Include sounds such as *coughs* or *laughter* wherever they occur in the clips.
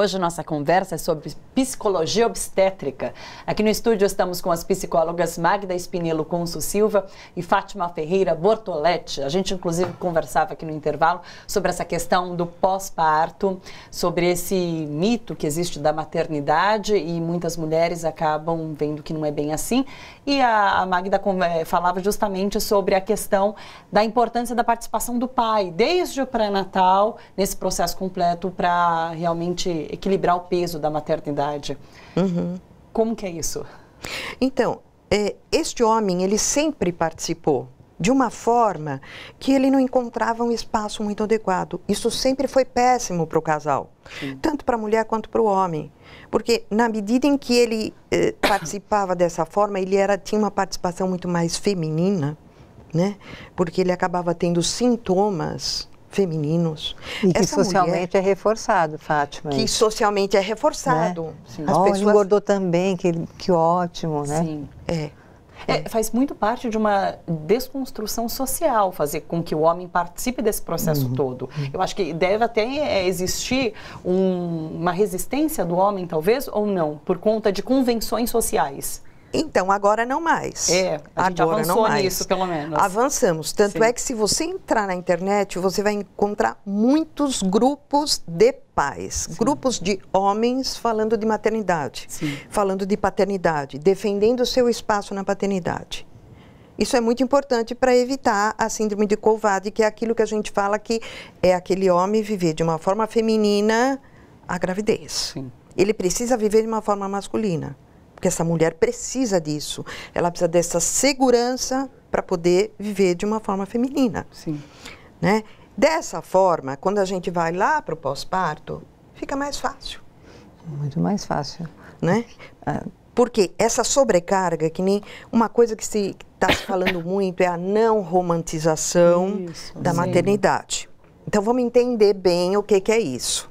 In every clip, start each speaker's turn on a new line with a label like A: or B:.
A: Hoje nossa conversa é sobre psicologia obstétrica. Aqui no estúdio estamos com as psicólogas Magda Espinelo Conso Silva e Fátima Ferreira Bortoletti. A gente inclusive conversava aqui no intervalo sobre essa questão do pós-parto, sobre esse mito que existe da maternidade e muitas mulheres acabam vendo que não é bem assim. E a Magda eh, falava justamente sobre a questão da importância da participação do pai desde o pré-natal nesse processo completo para realmente equilibrar o peso da maternidade. Uhum. Como que é isso? Então,
B: é, este homem, ele sempre participou de uma forma que ele não encontrava um espaço muito adequado. Isso sempre foi péssimo para o casal, Sim. tanto para a mulher quanto para o homem. Porque na medida em que ele eh, *coughs* participava dessa forma, ele era, tinha uma participação muito mais feminina, né? porque ele acabava tendo sintomas femininos. E que Essa socialmente
C: mulher, é reforçado, Fátima. Que isso.
A: socialmente é reforçado. Né? Sim. As oh, pessoas...
B: engordou também, que, que ótimo,
C: né? Sim. É.
A: é. É, faz muito parte de uma desconstrução social fazer com que o homem participe desse processo uhum. todo. Uhum. Eu acho que deve até é, existir um, uma resistência do homem, talvez, ou não, por conta de convenções sociais. Então, agora não mais. É, a gente agora avançou não mais. nisso, pelo menos. Avançamos. Tanto Sim. é que se você entrar
B: na internet, você vai encontrar muitos grupos de pais, Sim. grupos de homens falando de maternidade, Sim. falando de paternidade, defendendo o seu espaço na paternidade. Isso é muito importante para evitar a síndrome de covarde, que é aquilo que a gente fala que é aquele homem viver de uma forma feminina a gravidez. Ele precisa viver de uma forma masculina porque essa mulher precisa disso. Ela precisa dessa segurança para poder viver de uma forma feminina. Sim. Né? Dessa forma, quando a gente vai lá para o pós-parto, fica mais fácil.
C: Muito mais fácil.
B: Né? É. Porque essa sobrecarga, que nem uma coisa que se está se falando *laughs* muito, é a não romantização isso, da sim. maternidade. Então vamos entender bem o que, que é isso.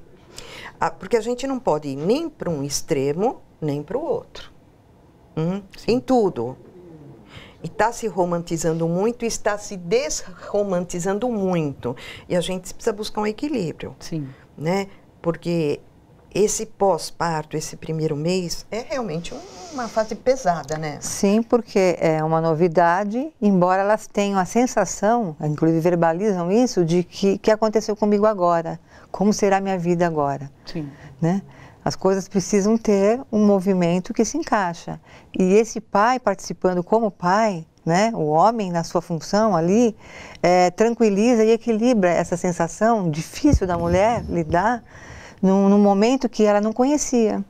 B: porque a gente não pode ir nem para um extremo, nem para o outro. Hum? Em tudo. e Está se romantizando muito, está se desromantizando muito. E a gente precisa buscar um equilíbrio. Sim. Né? Porque esse pós-parto, esse primeiro mês, é realmente uma fase pesada, né? Sim,
C: porque é uma novidade, embora elas tenham a sensação, inclusive verbalizam isso, de que que aconteceu comigo agora, como será minha vida agora, Sim. né? As coisas precisam ter um movimento que se encaixa. E esse pai participando como pai, né, o homem na sua função ali, é, tranquiliza e equilibra essa sensação difícil da mulher lidar num, num momento que ela não conhecia.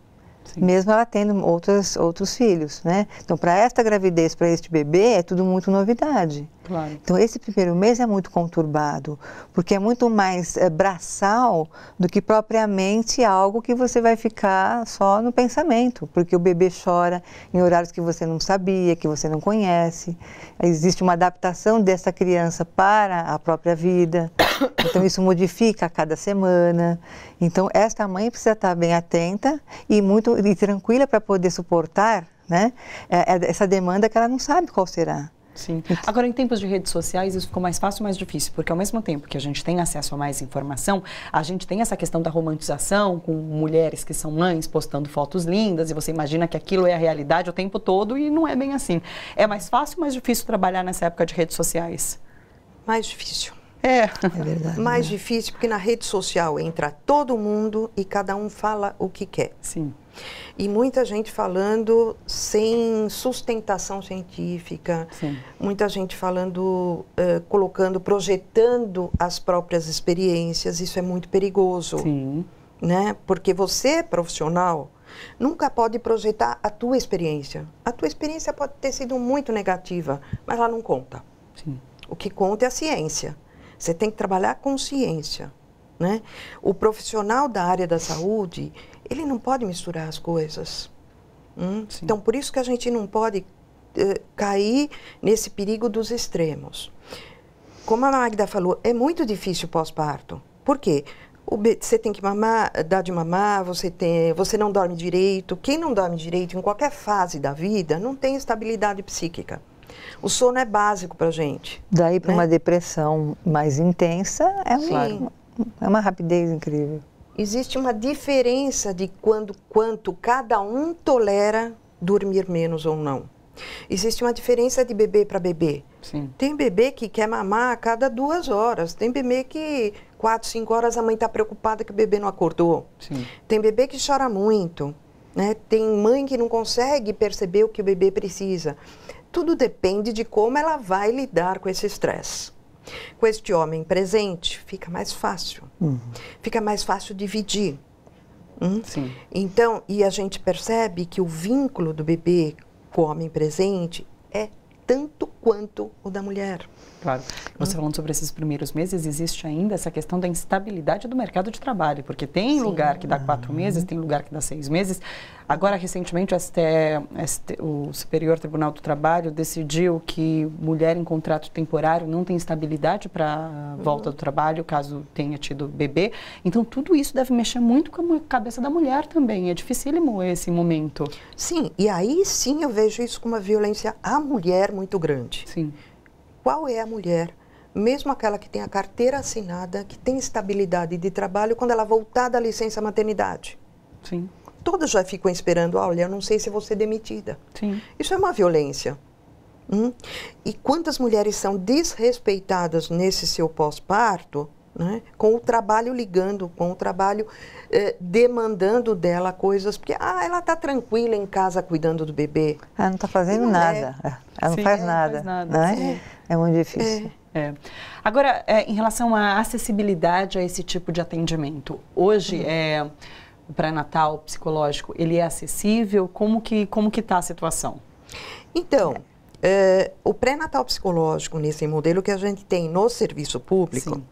C: Sim. mesmo ela tendo outros, outros filhos, né? Então, para esta gravidez, para este bebê, é tudo muito novidade. Claro. Então, esse primeiro mês é muito conturbado, porque é muito mais é, braçal do que propriamente algo que você vai ficar só no pensamento, porque o bebê chora em horários que você não sabia, que você não conhece. Existe uma adaptação dessa criança para a própria vida, *coughs* então isso modifica a cada semana. Então, esta mãe precisa estar bem atenta e muito e tranquila para poder suportar né, eh, essa demanda que ela não sabe qual será.
A: Sim. Agora, em tempos de redes sociais, isso ficou mais fácil ou mais difícil? Porque ao mesmo tempo que a gente tem acesso a mais informação, a gente tem essa questão da romantização, com mulheres que são mães postando fotos lindas, e você imagina que aquilo é a realidade o tempo todo, e não é bem assim. É mais fácil ou mais difícil trabalhar nessa época de redes sociais? Mais difícil.
B: É. é verdade. *laughs* Mais né? difícil, porque na rede social entra todo mundo e cada um fala o que quer. Sim. E muita gente falando sem sustentação científica, Sim. muita gente falando, uh, colocando, projetando as próprias experiências. Isso é muito perigoso. Sim. Né? Porque você, profissional, nunca pode projetar a tua experiência. A tua experiência pode ter sido muito negativa, mas ela não conta. Sim. O que conta é a ciência. Você tem que trabalhar a consciência. Né? O profissional da área da saúde, ele não pode misturar as coisas. Hum? Então, por isso que a gente não pode eh, cair nesse perigo dos extremos. Como a Magda falou, é muito difícil pós-parto. Por quê? você tem que mamar, dar de mamar, você, tem, você não dorme direito. Quem não dorme direito em qualquer fase da vida não tem estabilidade psíquica. O sono é básico para gente.
C: Daí para né? uma depressão mais intensa é uma, é uma rapidez incrível.
B: Existe uma diferença de quando, quanto cada um tolera dormir menos ou não. Existe uma diferença de bebê para bebê. Sim. Tem bebê que quer mamar a cada duas horas. Tem bebê que quatro, cinco horas a mãe está preocupada que o bebê não acordou. Sim. Tem bebê que chora muito. Né? Tem mãe que não consegue perceber o que o bebê precisa. Tudo depende de como ela vai lidar com esse estresse. Com este homem presente, fica mais fácil. Uhum. Fica mais fácil dividir. Hum? Sim. Então, e a gente percebe que o vínculo do bebê com o homem presente
A: é tanto quanto o da mulher. Claro. Você hum. falando sobre esses primeiros meses, existe ainda essa questão da instabilidade do mercado de trabalho, porque tem Sim. lugar que dá uhum. quatro meses, tem lugar que dá seis meses. Agora, recentemente, o, ST, o Superior Tribunal do Trabalho decidiu que mulher em contrato temporário não tem estabilidade para volta uhum. do trabalho, caso tenha tido bebê. Então, tudo isso deve mexer muito com a cabeça da mulher também. É dificílimo esse momento. Sim, e aí sim eu vejo isso como uma violência
B: à mulher muito grande. Sim. Qual é a mulher, mesmo aquela que tem a carteira assinada, que tem estabilidade de trabalho, quando ela voltar da licença maternidade? Sim. Todas já ficam esperando, olha, eu não sei se vou ser demitida. Sim. Isso é uma violência. Hum? E quantas mulheres são desrespeitadas nesse seu pós-parto né? com o trabalho ligando, com o trabalho eh, demandando dela coisas, porque ah, ela está tranquila em casa cuidando do bebê. Ela não está fazendo não é. nada, é. ela não, Sim, faz, ela nada, não faz nada. Né? É. muito difícil.
A: É. é. Agora, é, em relação à acessibilidade a esse tipo de atendimento, hoje uhum. é pré-natal psicológico, ele é acessível? Como que como que está a situação? Então,
B: eh, o pré-natal psicológico nesse modelo que a gente tem no serviço público, Sim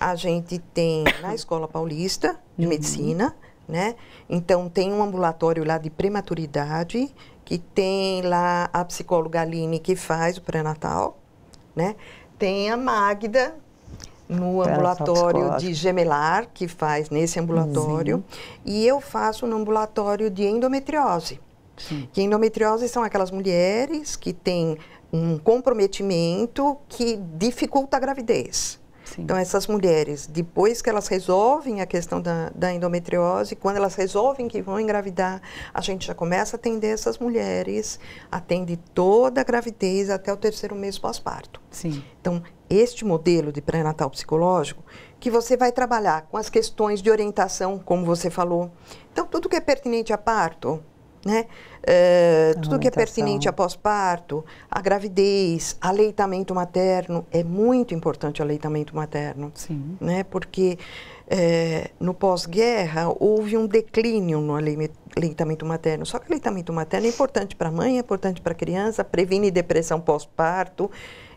B: a gente tem na Escola Paulista de uhum. Medicina, né? Então tem um ambulatório lá de prematuridade, que tem lá a psicóloga Aline que faz o pré-natal, né? Tem a Magda no é ambulatório de gemelar, que faz nesse ambulatório, Sim. Uhum. e eu faço no ambulatório de endometriose. Sim. Que endometriose são aquelas mulheres que têm um comprometimento que dificulta a gravidez. Sim. Então, essas mulheres, depois que elas resolvem a questão da, da, endometriose, quando elas resolvem que vão engravidar, a gente já começa a atender essas mulheres, atende toda a gravidez até o terceiro mês pós-parto. Sim. Então, este modelo de pré-natal psicológico, que você vai trabalhar com as questões de orientação, como você falou. Então, tudo que é pertinente a parto, né? Uh, tudo que é pertinente após parto, a gravidez, aleitamento materno, é muito importante o aleitamento materno, Sim. né? Porque é, no pós-guerra houve um declínio no aleitamento materno. Só que o aleitamento materno é importante para a mãe, é importante para a criança, previne depressão pós-parto.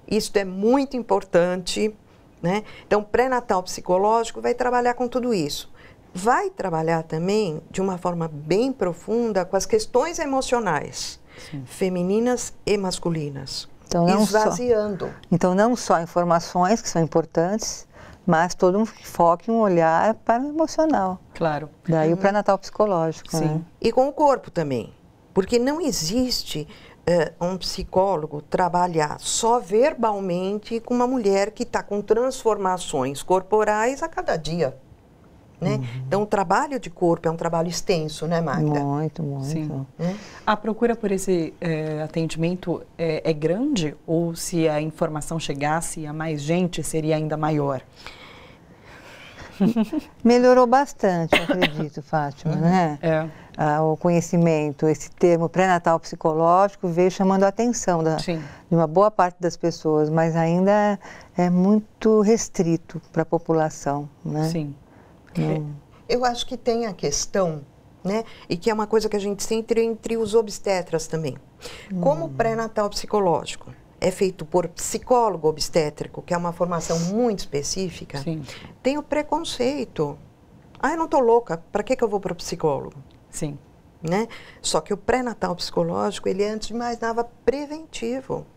B: Isso é muito importante, né? Então, pré-natal psicológico vai trabalhar com tudo isso vai trabalhar também de uma forma bem profunda com as questões emocionais Sim. femininas e masculinas. Então, não esvaziando. Só,
C: então, não só informações que são importantes, mas todo um foco e um olhar para o emocional. Claro. Daí uhum. o pré-natal
B: psicológico. Sim. Né? E com o corpo também. Porque não existe uh, um psicólogo trabalhar só verbalmente com uma mulher que está com transformações corporais a cada dia. Né? Uhum. Então, o trabalho de corpo é um trabalho extenso, né, Magda? Muito, muito. Sim.
A: Hum? A procura por esse é, atendimento é, é grande ou se a informação chegasse a mais gente seria ainda maior?
C: *laughs* Melhorou bastante, acredito, *laughs* Fátima, né? uhum. né? É. Ah, o conhecimento, esse termo pré-natal psicológico veio chamando a atenção da, de uma boa parte das pessoas, mas ainda é, é muito restrito para a população, né? Sim. É.
B: É. Eu acho que tem a questão, né? E que é uma coisa que a gente sente entre os obstetras também. Hum. Como pré-natal psicológico é feito por psicólogo obstétrico, que é uma formação muito específica, Sim. tem o preconceito. Ah, eu não estou louca, para que, que eu vou para o psicólogo? Sim. Né? Só que o pré-natal psicológico, ele antes de mais nada é preventivo.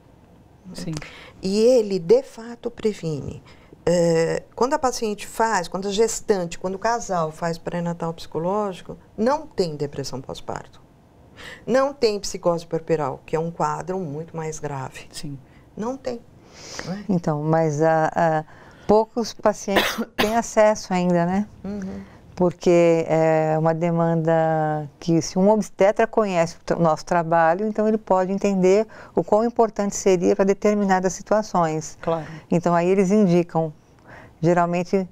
B: Sim. E ele, de fato, previne é, quando a paciente faz, quando a gestante, quando o casal faz pré-natal psicológico, não tem depressão pós-parto. Não tem psicose puerperal, que é um quadro muito mais grave. Sim. Não tem.
C: Né? Então, mas a, poucos pacientes *coughs* têm acesso ainda, né? Uhum porque é uma demanda que se um obstetra conhece o nosso trabalho, então ele pode entender o quão importante seria para determinadas situações. Claro. Então aí eles indicam. Geralmente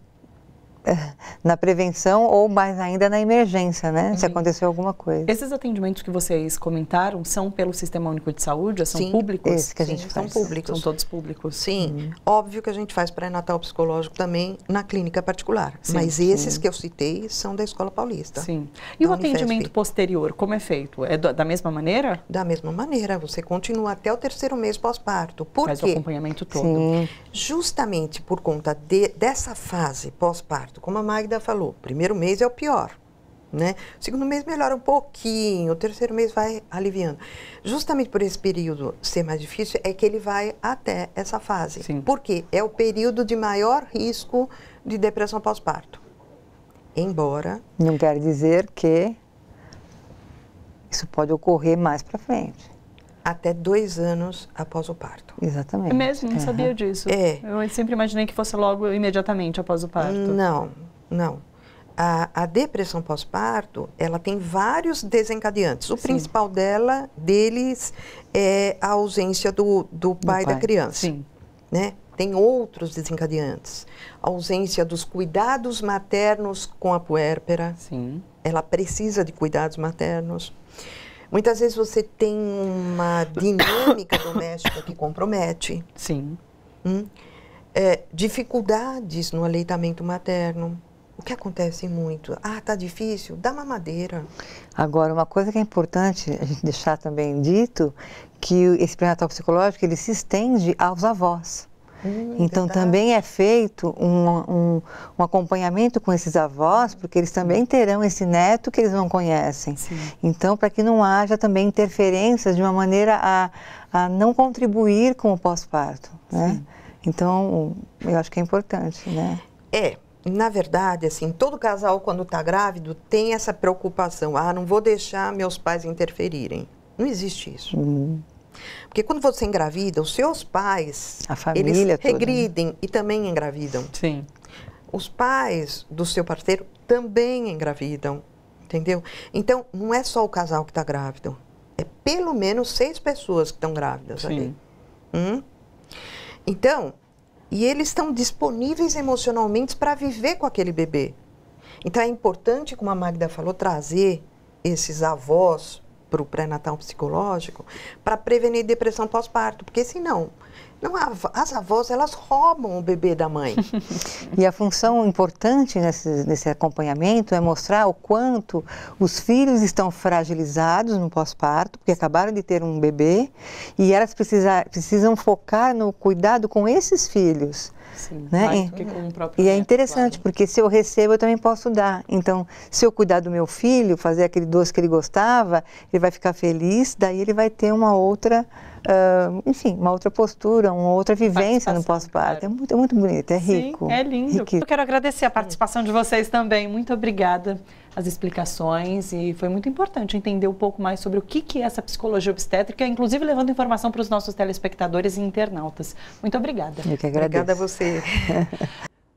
C: *laughs* na prevenção ou mais ainda na emergência, né? Uhum. Se
A: aconteceu alguma coisa. Esses atendimentos que vocês comentaram são pelo Sistema Único de Saúde? São Sim, públicos? Esse que a gente Sim, faz. São públicos. São todos públicos. Sim. Uhum. Óbvio que a gente faz pré-natal psicológico
B: também na clínica particular. Sim, mas esses que eu citei são da Escola Paulista. Sim. E o Unifesp. atendimento posterior, como é feito? É da mesma maneira? Da mesma maneira. Você continua até o terceiro mês pós-parto. Por Faz quê? o acompanhamento todo. Justamente por conta de, dessa fase pós-parto certo. Como a Magda falou, primeiro mês é o pior. Né? segundo mês melhora um pouquinho, o terceiro mês vai aliviando. Justamente por esse período ser mais difícil, é que ele vai até essa fase. Sim. Porque É o período de maior risco de depressão pós-parto.
C: Embora. Não quer dizer que isso pode ocorrer mais para frente até dois anos
B: após o parto. Exatamente. Eu é mesmo? Não uhum. sabia disso. É.
A: Eu sempre imaginei que fosse logo imediatamente após o parto. Não,
B: não. A, a depressão pós-parto, ela tem vários desencadeantes. O Sim. principal dela, deles, é a ausência do, do, pai, do pai da criança. Sim. Né? Tem outros desencadeantes. A ausência dos cuidados maternos com a puérpera. Sim. Ela precisa de cuidados maternos. Muitas vezes você tem uma dinâmica *coughs* doméstica que compromete. Sim. Hum? É, dificuldades no aleitamento materno. O que acontece muito? Ah, tá difícil? Dá mamadeira.
C: Agora, uma coisa que é importante a gente deixar também dito, que esse pré-natal psicológico, ele se estende aos avós então verdade. Tá. também é feito um, um, um, acompanhamento com esses avós, porque eles também terão esse neto que eles não conhecem. Sim. Então, para que não haja também interferências de uma maneira a, a não contribuir com o pós-parto. Né? Então, eu acho que é importante.
B: Né? É, na verdade, assim, todo casal quando está grávido tem essa preocupação. Ah, não vou deixar meus pais interferirem. Não existe isso. Uhum. Porque quando você engravida, os seus pais, a família eles né? regridem né? e também engravidam. Sim. Os pais do seu parceiro também engravidam, entendeu? Então, não é só o casal que está grávido. É pelo menos seis pessoas que estão grávidas Sim. ali. Hum? Então, e eles estão disponíveis emocionalmente para viver com aquele bebê. Então é importante, como a Magda falou, trazer esses avós para o pré-natal psicológico, para prevenir depressão pós-parto, porque senão não, as avós elas roubam o bebê da mãe.
C: *laughs* e a função importante nesse, nesse, acompanhamento é mostrar o quanto os filhos estão fragilizados no pós-parto, porque acabaram de ter um bebê, e elas precisa, precisam focar no cuidado com esses filhos Sim, né? E, e é interessante, claro. porque se eu recebo, eu também posso dar. Então, se eu cuidar do meu filho, fazer aquele doce que ele gostava, ele vai ficar feliz, daí ele vai ter uma outra uh, enfim, uma outra postura, uma outra vivência no pós-parto. É, muito, é muito bonito, é rico. Sim, é lindo. Riquíssimo. Eu
A: quero agradecer a participação de vocês também. Muito obrigada as explicações e foi muito importante entender um pouco mais sobre o que, que é essa psicologia obstétrica, inclusive levando informação para os nossos telespectadores e internautas. Muito obrigada. Eu que agradeço. Obrigada a você. *laughs*